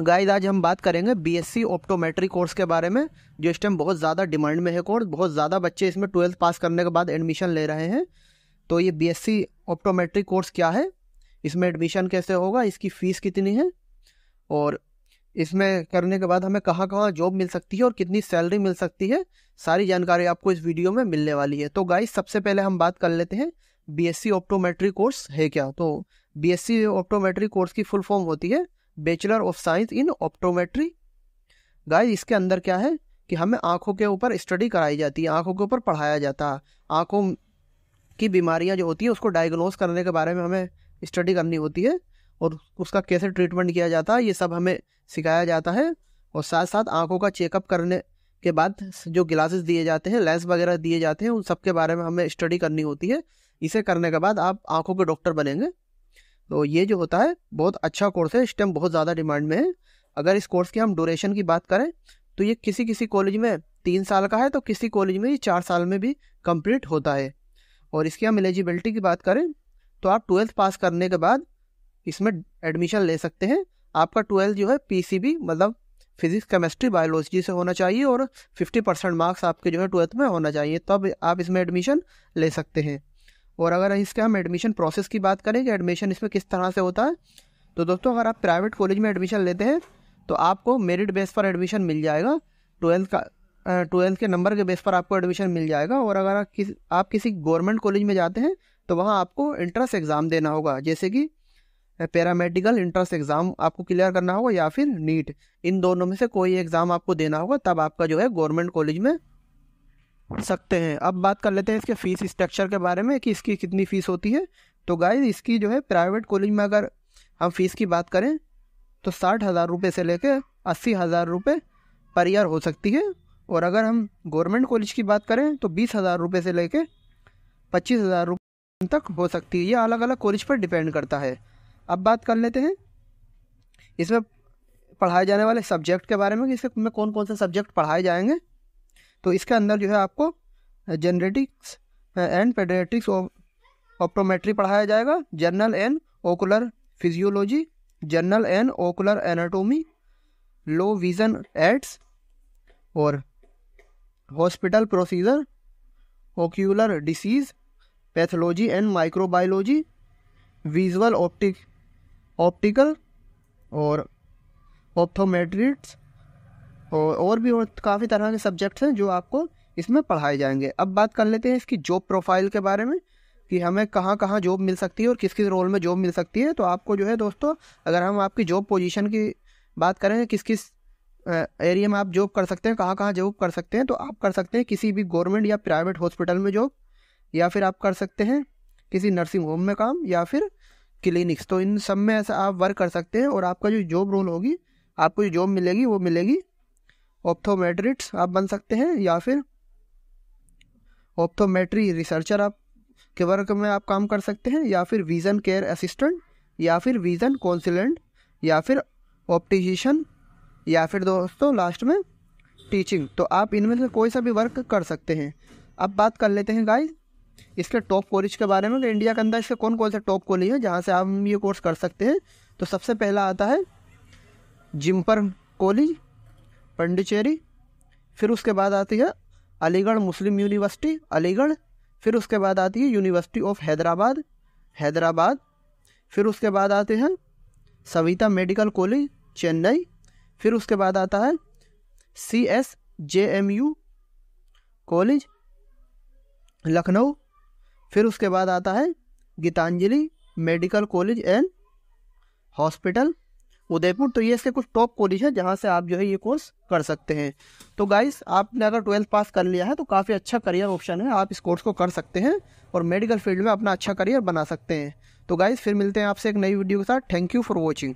guys आज हम बात करेंगे बीएससी ऑप्टोमेट्री कोर्स के बारे में जो इस टाइम बहुत ज़्यादा डिमांड में है कोर्स बहुत ज़्यादा बच्चे इसमें ट्वेल्थ पास करने के बाद एडमिशन ले रहे हैं तो ये बीएससी ऑप्टोमेट्री कोर्स क्या है इसमें एडमिशन कैसे होगा इसकी फ़ीस कितनी है और इसमें करने के बाद हमें कहाँ कहाँ जॉब मिल सकती है और कितनी सैलरी मिल सकती है सारी जानकारी आपको इस वीडियो में मिलने वाली है तो गाइस सबसे पहले हम बात कर लेते हैं बी ऑप्टोमेट्री कोर्स है क्या तो बी ऑप्टोमेट्री कोर्स की फुल फॉर्म होती है bachelor of science in optometry guys इसके अंदर क्या है कि हमें आँखों के ऊपर स्टडी कराई जाती है आँखों के ऊपर पढ़ाया जाता है आँखों की बीमारियाँ जो होती हैं उसको डायग्नोज करने के बारे में हमें स्टडी करनी होती है और उसका कैसे ट्रीटमेंट किया जाता है ये सब हमें सिखाया जाता है और साथ साथ आँखों का चेकअप करने के बाद जो ग्लासेस दिए जाते हैं लेंस वगैरह दिए जाते हैं उन सब के बारे में हमें स्टडी करनी होती है इसे करने के बाद आप आँखों के डॉक्टर बनेंगे तो ये जो होता है बहुत अच्छा कोर्स है इस टाइम बहुत ज़्यादा डिमांड में है अगर इस कोर्स की हम ड्यूरेशन की बात करें तो ये किसी किसी कॉलेज में तीन साल का है तो किसी कॉलेज में ये चार साल में भी कंप्लीट होता है और इसकी हम एलिजिबिलिटी की बात करें तो आप ट्वेल्थ पास करने के बाद इसमें एडमिशन ले सकते हैं आपका ट्वेल्थ जो है पी मतलब फिजिक्स केमिस्ट्री बायोलॉजी से होना चाहिए और फिफ्टी परसेंट मार्क्स आपके जो है ट्वेल्थ में होना चाहिए तब आप इसमें एडमिशन ले सकते हैं और अगर इसके हम एडमिशन प्रोसेस की बात करें कि एडमिशन इसमें किस तरह से होता है तो दोस्तों अगर आप प्राइवेट कॉलेज में एडमिशन लेते हैं तो आपको मेरिट बेस पर एडमिशन मिल जाएगा ट्वेल्थ का ट्वेल्थ के नंबर के बेस पर आपको एडमिशन मिल जाएगा और अगर आप किस आप किसी गवर्नमेंट कॉलेज में जाते हैं तो वहाँ आपको इंट्रेंस एग्ज़ाम देना होगा जैसे कि पैरामेडिकल इंट्रेंस एग्ज़ाम आपको क्लियर करना होगा या फिर नीट इन दोनों में से कोई एग्ज़ाम आपको देना होगा तब आपका जो है गवर्नमेंट कॉलेज में सकते हैं अब बात कर लेते हैं इसके फ़ीस स्ट्रक्चर के बारे में कि इसकी कितनी फ़ीस होती है तो गाइज इसकी जो है प्राइवेट कॉलेज में अगर हम फीस की बात करें तो साठ हज़ार रुपये से लेकर अस्सी हज़ार रुपये पर ईयर हो सकती है और अगर हम गवर्नमेंट कॉलेज की बात करें तो बीस हज़ार रुपये से लेकर पच्चीस हज़ार रुपये तक हो सकती है यह अलग अलग कॉलेज पर डिपेंड करता है अब बात कर लेते हैं इसमें पढ़ाए जाने वाले सब्जेक्ट के बारे में कि इसमें कौन कौन से सब्जेक्ट पढ़ाए जाएंगे तो इसके अंदर जो है आपको जेनरेटिक्स एंड पेडेट्रिक्स ऑप्टोमेट्री पढ़ाया जाएगा general and ocular physiology general and ocular anatomy low vision aids और hospital procedure ocular disease pathology and microbiology visual optic optical और ऑप्थोमेट्रिक्स और और भी और काफ़ी तरह के सब्जेक्ट्स हैं जो आपको इसमें पढ़ाए जाएंगे अब बात कर लेते हैं इसकी जॉब प्रोफाइल के बारे में कि हमें कहाँ कहाँ जॉब मिल सकती है और किस किस रोल में जॉब मिल सकती है तो आपको जो है दोस्तों अगर हम आपकी जॉब पोजीशन की बात करें किस किस एरिया में आप जॉब कर सकते हैं कहाँ कहाँ जॉब कर सकते हैं तो आप कर सकते हैं किसी भी गवर्नमेंट या प्राइवेट हॉस्पिटल में जॉब या फिर आप कर सकते हैं किसी नर्सिंग होम में काम या फिर क्लिनिक्स तो इन सब में ऐसा आप वर्क कर सकते हैं और आपका जो जॉब रोल होगी आपको जो जॉब मिलेगी वो मिलेगी ऑप्थोमेट्रिट्स आप बन सकते हैं या फिर ऑप्थोमेट्री रिसर्चर आप के वर्क में आप काम कर सकते हैं या फिर विज़न केयर असिस्टेंट या फिर विज़न कौंसिलेंट या फिर ऑप्टिशन या फिर दोस्तों लास्ट में टीचिंग तो आप इनमें से कोई सा भी वर्क कर सकते हैं अब बात कर लेते हैं गाइस इसके टॉप कॉलेज के बारे में कि इंडिया के अंदर इसके कौन कौन से टॉप कॉलेज हैं जहाँ से आप ये कोर्स कर सकते हैं तो सबसे पहला आता है जिम्पर कॉलेज पंडिचेरी फिर उसके बाद आती है अलीगढ़ मुस्लिम यूनिवर्सिटी अलीगढ़ फिर उसके बाद आती है यूनिवर्सिटी ऑफ हैदराबाद हैदराबाद फिर उसके बाद आते हैं सविता मेडिकल कॉलेज चेन्नई फिर उसके बाद आता है C S J M U college Lucknow फिर उसके बाद आता है Geetanjali medical college and hospital Udaipur तो ये इसके कुछ टॉप कॉलेज है जहाँ से आप जो है ये कोर्स कर सकते हैं तो गाइस आपने अगर ट्वेल्थ पास कर लिया है तो काफ़ी अच्छा करियर ऑप्शन है आप इस कोर्स को कर सकते हैं और मेडिकल फील्ड में अपना अच्छा करियर बना सकते हैं तो गाइस फिर मिलते हैं आपसे एक नई वीडियो के साथ थैंक यू फॉर वॉचिंग